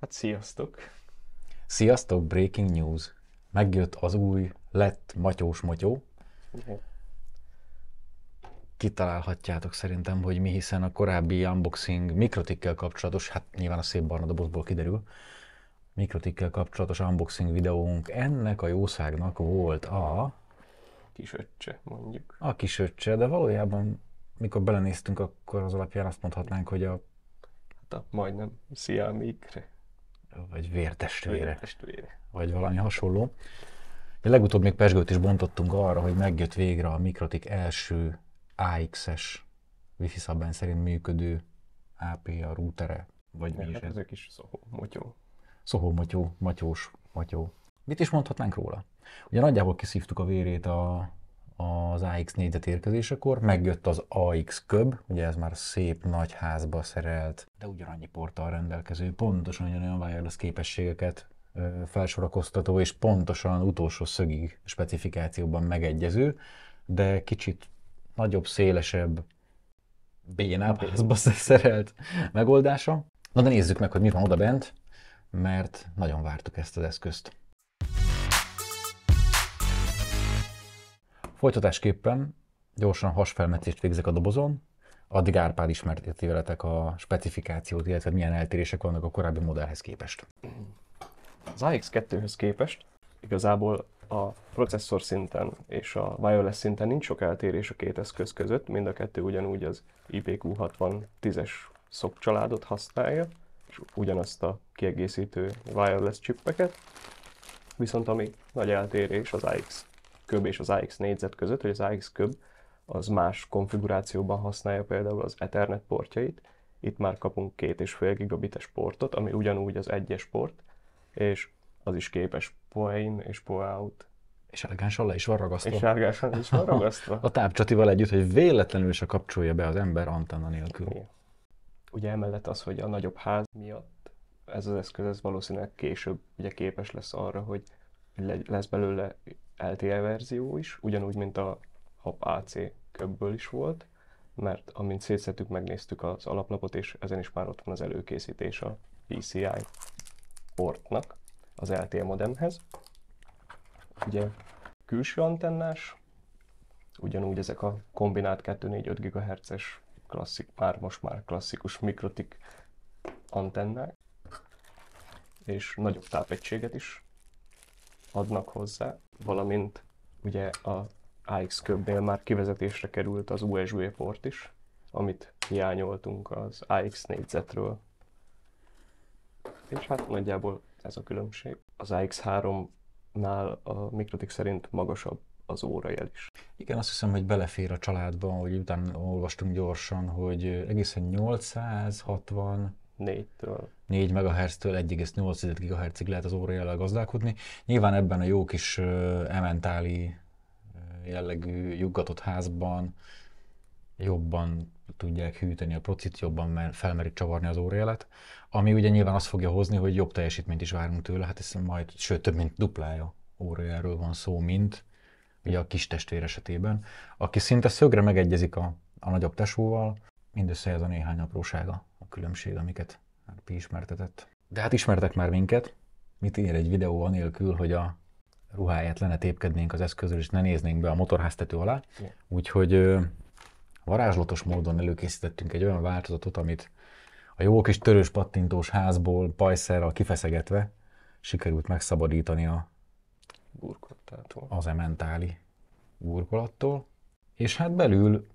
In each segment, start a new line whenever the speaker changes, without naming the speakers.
Hát sziasztok!
Sziasztok, breaking news! Megjött az új lett matyós matyó. Uh-huh. Kitalálhatjátok szerintem, hogy mi, hiszen a korábbi unboxing mikrotikkel kapcsolatos, hát nyilván a szép barna dobozból kiderül, mikrotikkel kapcsolatos unboxing videónk ennek a jószágnak volt a... Kisöccse, mondjuk. A kisöccse, de valójában mikor belenéztünk, akkor az alapján azt mondhatnánk, hogy a...
Hát a majdnem szia mikre vagy vértestvére. Vértestvére.
Vagy valami hasonló. Legutóbb még Pesgőt is bontottunk arra, hogy megjött végre a Mikrotik első AX-es wifi szabvány szerint működő APA routere, vagy mi is hát ez? Ezek is szohó, motyó. Szohó, motyó, matyós, matyó. Mit is mondhatnánk róla? Ugye nagyjából kiszívtuk a vérét a az AX négyzet érkezésekor, megjött az AX köb, ugye ez már szép nagy házba szerelt, de ugyanannyi porttal rendelkező, pontosan ugyanolyan wireless képességeket felsorakoztató és pontosan utolsó szögig specifikációban megegyező, de kicsit nagyobb, szélesebb, bénább házba szerelt megoldása. Na de nézzük meg, hogy mi van oda bent, mert nagyon vártuk ezt az eszközt. Folytatásképpen gyorsan hasfelmetést végzek a dobozon, addig Árpád ismerteti veletek a specifikációt, illetve milyen eltérések vannak a korábbi modellhez képest.
Az AX2-höz képest igazából a processzor szinten és a wireless szinten nincs sok eltérés a két eszköz között, mind a kettő ugyanúgy az IPQ6010-es SOC családot használja, és ugyanazt a kiegészítő wireless csippeket, viszont ami nagy eltérés az AX köb és az AX négyzet között, hogy az AX köb az más konfigurációban használja például az Ethernet portjait, itt már kapunk két és fél gigabites portot, ami ugyanúgy az egyes port, és az is képes POE-in és POE-out. És elegánsan le is van ragasztva. És elegánsan is van ragasztva.
a tápcsatival együtt, hogy véletlenül is a kapcsolja be az ember antenna nélkül. Igen.
Ugye emellett az, hogy a nagyobb ház miatt ez az eszköz ez valószínűleg később ugye képes lesz arra, hogy lesz belőle LTE verzió is, ugyanúgy, mint a HAP AC köbből is volt, mert amint szétszettük, megnéztük az alaplapot, és ezen is már ott van az előkészítés a PCI portnak az LTE modemhez. Ugye külső antennás, ugyanúgy ezek a kombinált 2-4-5 GHz-es klasszik, már most már klasszikus mikrotik antennák, és nagyobb tápegységet is adnak hozzá, valamint ugye a AX Köbnél már kivezetésre került az USB port is, amit hiányoltunk az AX négyzetről. És hát nagyjából ez a különbség. Az AX3-nál a Mikrotik szerint magasabb az órajel is.
Igen, azt hiszem, hogy belefér a családban, hogy utána olvastunk gyorsan, hogy egészen 860 4-től. 4 MHz-től 1,8 GHz-ig lehet az órajelel gazdálkodni. Nyilván ebben a jó kis uh, ementáli jellegű juggatott házban jobban tudják hűteni a procit, jobban felmerik csavarni az órajelet, ami ugye nyilván azt fogja hozni, hogy jobb teljesítményt is várunk tőle, hát ez majd, sőt, több mint duplája órajelről van szó, mint ugye a kis testvér esetében, aki szinte szögre megegyezik a, a nagyobb tesóval, mindössze ez a néhány aprósága, a különbség, amiket Pi ismertetett. De hát ismertek már minket, mit ér egy videó anélkül, hogy a ruháját lenne tépkednénk az eszközről, és ne néznénk be a motorháztető alá. Yeah. Úgyhogy varázslatos módon előkészítettünk egy olyan változatot, amit a jó kis törős pattintós házból pajszerrel kifeszegetve sikerült megszabadítani a burkolattól. az ementáli burkolattól. És hát belül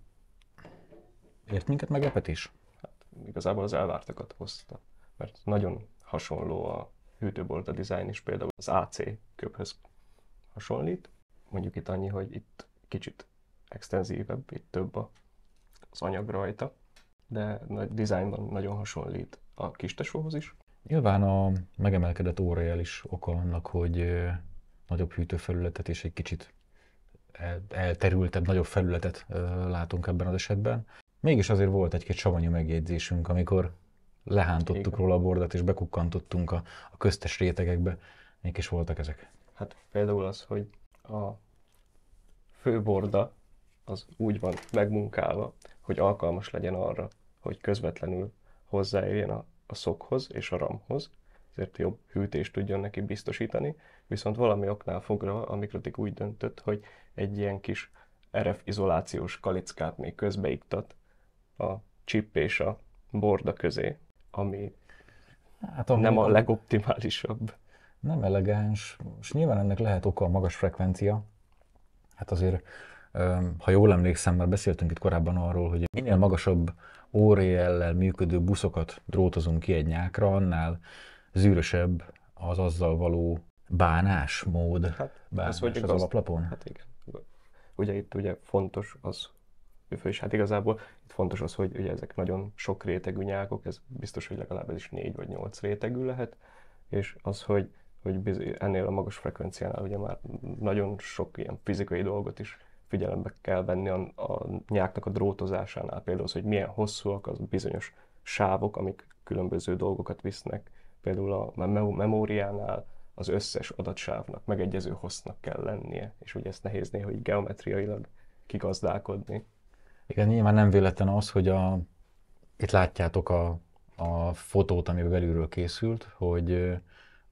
Ért minket meglepetés?
Hát igazából az elvártakat hozta, mert nagyon hasonló a hűtőbolt a dizájn is, például az AC köbhöz hasonlít. Mondjuk itt annyi, hogy itt kicsit extenzívebb, itt több az anyag rajta, de a dizájnban nagyon hasonlít a kistesóhoz is.
Nyilván a megemelkedett órajel is oka annak, hogy nagyobb hűtőfelületet és egy kicsit elterültebb, nagyobb felületet látunk ebben az esetben. Mégis azért volt egy-két savanyú megjegyzésünk, amikor lehántottuk Igen. róla a bordat, és bekukkantottunk a, a köztes rétegekbe. Mik is voltak ezek?
Hát például az, hogy a főborda az úgy van megmunkálva, hogy alkalmas legyen arra, hogy közvetlenül hozzáérjen a, a szokhoz és a ramhoz, ezért jobb hűtést tudjon neki biztosítani, viszont valami oknál fogra a mikrotik úgy döntött, hogy egy ilyen kis RF izolációs kalickát még közbeiktat, a chip és a borda közé, ami hát, nem a legoptimálisabb.
Nem elegáns, és nyilván ennek lehet oka a magas frekvencia. Hát azért, ha jól emlékszem, már beszéltünk itt korábban arról, hogy minél magasabb óriellel működő buszokat drótozunk ki egy nyákra, annál zűrösebb az azzal való bánásmód hát, bánás az, az alaplapon.
Hát igen. Ugye itt ugye fontos az, és hát igazából fontos az, hogy ugye ezek nagyon sok rétegű nyákok, ez biztos, hogy legalább ez is négy vagy nyolc rétegű lehet, és az, hogy, hogy biz, ennél a magas frekvenciánál ugye már nagyon sok ilyen fizikai dolgot is figyelembe kell venni a, a nyáknak a drótozásánál, például az, hogy milyen hosszúak az bizonyos sávok, amik különböző dolgokat visznek, például a memóriánál az összes adatsávnak megegyező hossznak kell lennie, és ugye ezt nehéz néha így geometriailag kigazdálkodni. Igen,
nyilván nem véletlen az, hogy a, itt látjátok a, a fotót, ami belülről készült, hogy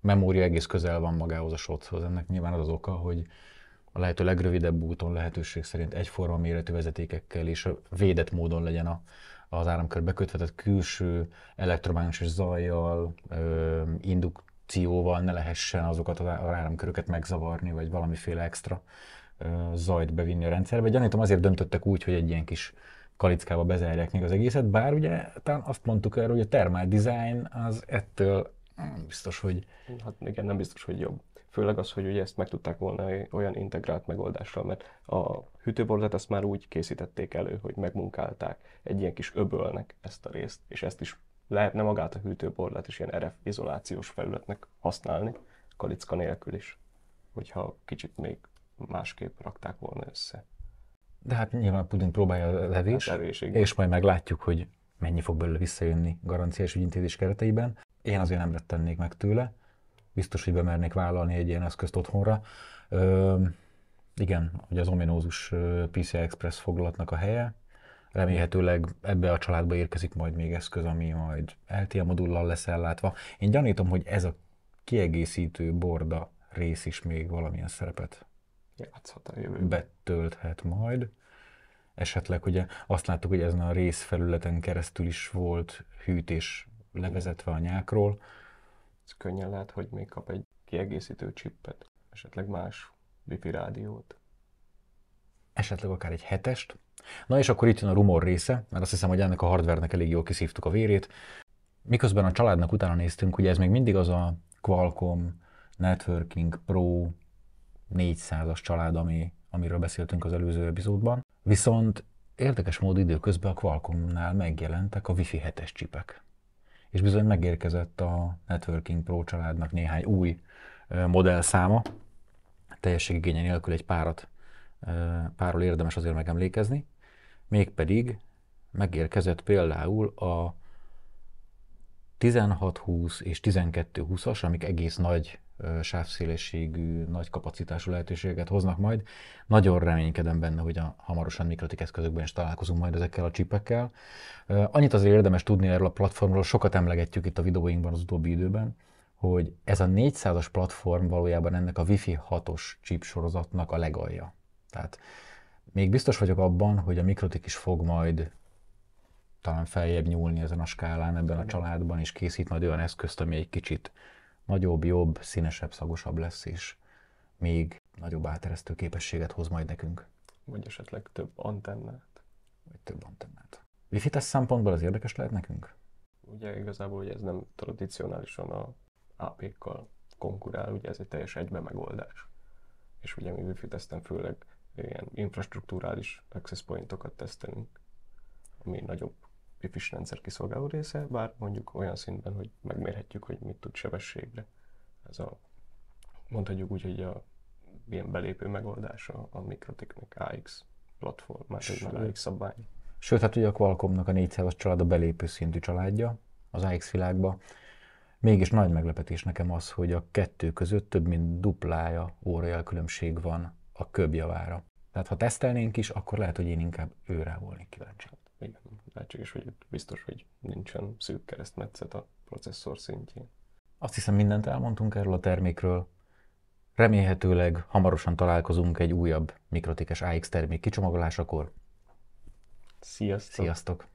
memória egész közel van magához a sothoz. Ennek nyilván az az oka, hogy a lehető legrövidebb úton lehetőség szerint egyforma méretű vezetékekkel és védett módon legyen a, az áramkör bekötve, tehát külső elektromágneses zajjal, ö, indukcióval ne lehessen azokat az áramköröket megzavarni, vagy valamiféle extra zajt bevinni a rendszerbe. Gyanítom azért döntöttek úgy, hogy egy ilyen kis kalickába bezárják még az egészet, bár ugye talán azt mondtuk erről, hogy a termál design az
ettől nem biztos, hogy... Hát igen, nem biztos, hogy jobb. Főleg az, hogy ugye ezt meg tudták volna olyan integrált megoldással, mert a hűtőborzát ezt már úgy készítették elő, hogy megmunkálták egy ilyen kis öbölnek ezt a részt, és ezt is lehetne magát a hűtőborlát is ilyen RF izolációs felületnek használni, kalicka nélkül is, hogyha kicsit még másképp rakták volna össze.
De hát nyilván a puding próbálja a levés, hát levés és majd meglátjuk, hogy mennyi fog belőle visszajönni garanciás ügyintézés kereteiben. Én azért nem rettennék meg tőle, biztos, hogy bemernék vállalni egy ilyen eszközt otthonra. Ö, igen, hogy az ominózus PCI Express foglalatnak a helye, remélhetőleg ebbe a családba érkezik majd még eszköz, ami majd LTE modullal lesz ellátva. Én gyanítom, hogy ez a kiegészítő borda rész is még valamilyen szerepet játszhat a jövőben. Betölthet majd. Esetleg ugye azt láttuk, hogy ezen a részfelületen keresztül is volt hűtés levezetve a nyákról.
Ez könnyen lehet, hogy még kap egy kiegészítő csippet, esetleg más wifi rádiót. Esetleg akár egy hetest.
Na és akkor itt jön a rumor része, mert azt hiszem, hogy ennek a hardvernek elég jól kiszívtuk a vérét. Miközben a családnak utána néztünk, ugye ez még mindig az a Qualcomm Networking Pro 400-as család, ami, amiről beszéltünk az előző epizódban. Viszont érdekes mód időközben a nál, megjelentek a Wi-Fi 7-es csipek. És bizony megérkezett a Networking Pro családnak néhány új modellszáma, teljességigénye nélkül egy párat, párról érdemes azért megemlékezni, mégpedig megérkezett például a 16-20 és 12-20-as, amik egész nagy sávszélességű, nagy kapacitású lehetőséget hoznak majd. Nagyon reménykedem benne, hogy a hamarosan mikrotik eszközökben is találkozunk majd ezekkel a csipekkel. Annyit azért érdemes tudni erről a platformról, sokat emlegetjük itt a videóinkban az utóbbi időben, hogy ez a 400-as platform valójában ennek a Wi-Fi 6-os chip sorozatnak a legalja. Tehát még biztos vagyok abban, hogy a mikrotik is fog majd talán feljebb nyúlni ezen a skálán ebben a családban, és készít majd olyan eszközt, ami egy kicsit nagyobb, jobb, színesebb, szagosabb lesz, és még nagyobb áteresztő képességet hoz majd nekünk.
Vagy esetleg több antennát.
Vagy több antennát. Wifi tesz szempontból az érdekes lehet nekünk?
Ugye igazából ugye ez nem tradicionálisan a AP-kkal konkurál, ugye ez egy teljes egybe megoldás. És ugye mi wifi teszten főleg ilyen infrastruktúrális access pointokat tesztelünk, ami nagyobb gripis rendszer kiszolgáló része, bár mondjuk olyan szintben, hogy megmérhetjük, hogy mit tud sebességre. Ez a, mondhatjuk úgy, hogy a ilyen belépő megoldása a Mikrotiknek AX platform, egy AX szabvány.
Sőt, hát ugye a Qualcommnak a 400-as család a belépő szintű családja az AX világba. Mégis nagy meglepetés nekem az, hogy a kettő között több mint duplája órajel különbség van a köbjavára. Tehát ha tesztelnénk is, akkor lehet, hogy én inkább őre volnék kíváncsi.
Igen, lehetséges, hogy biztos, hogy nincsen szűk keresztmetszet a processzor szintjén.
Azt hiszem mindent elmondtunk erről a termékről. Remélhetőleg hamarosan találkozunk egy újabb mikrotikes AX termék kicsomagolásakor. Sziasztok! Sziasztok!